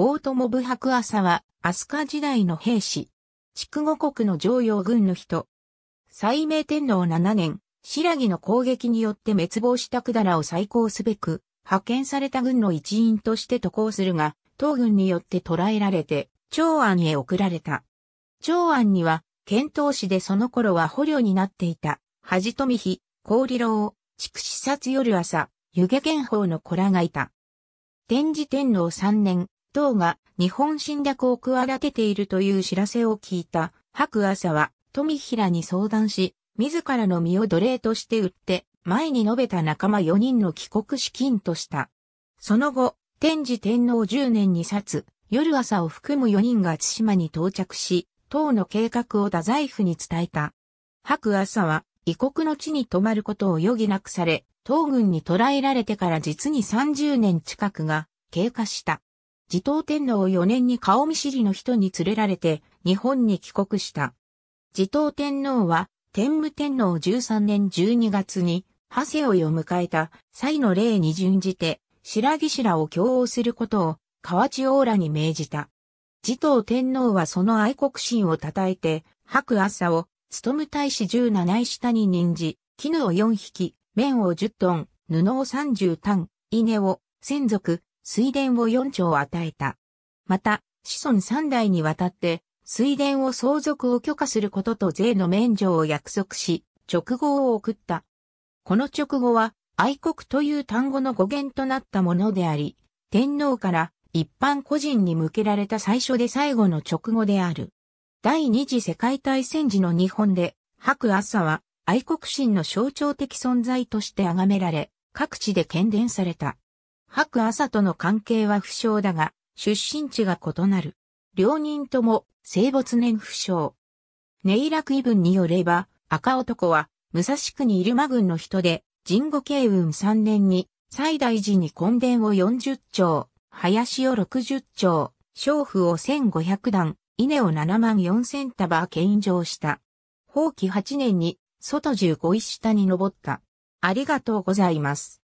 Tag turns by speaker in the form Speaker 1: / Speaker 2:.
Speaker 1: 大友武白朝は、飛鳥時代の兵士。筑後国の常用軍の人。西明天皇7年、白木の攻撃によって滅亡しただらを再興すべく、派遣された軍の一員として渡航するが、当軍によって捕らえられて、長安へ送られた。長安には、遣唐使でその頃は捕虜になっていた、恥富比、氷郎、筑紫殺夜朝、湯気剣法の子らがいた。天智天皇3年、党が日本侵略を企てているという知らせを聞いた白朝は富平に相談し、自らの身を奴隷として売って、前に述べた仲間4人の帰国資金とした。その後、天智天皇10年に殺、夜朝を含む4人が津島に到着し、党の計画を太宰府に伝えた。白朝は、異国の地に泊まることを余儀なくされ、東軍に捕らえられてから実に30年近くが経過した。自統天皇を4年に顔見知りの人に連れられて日本に帰国した。自統天皇は天武天皇13年12月に長セをイを迎えた際の礼に準じて白木白を共応することを河内王らに命じた。自統天皇はその愛国心を称えて白朝を務む大使17位下に任じ、絹を4匹、綿を10トン、布を30単、稲を、専属、水田を4丁与えた。また、子孫三代にわたって、水田を相続を許可することと税の免除を約束し、直後を送った。この直後は、愛国という単語の語源となったものであり、天皇から一般個人に向けられた最初で最後の直後である。第二次世界大戦時の日本で、白朝は愛国心の象徴的存在として崇められ、各地で喧伝された。白朝との関係は不詳だが、出身地が異なる。両人とも生没年不詳。ネイラクイ文によれば、赤男は武蔵区に入間軍の人で、神後慶雲3年に、西大寺に根伝を40丁、林を60丁、娼婦を1500段、稲を7万4000束献上した。法棄8年に、外十五石下に登った。ありがとうございます。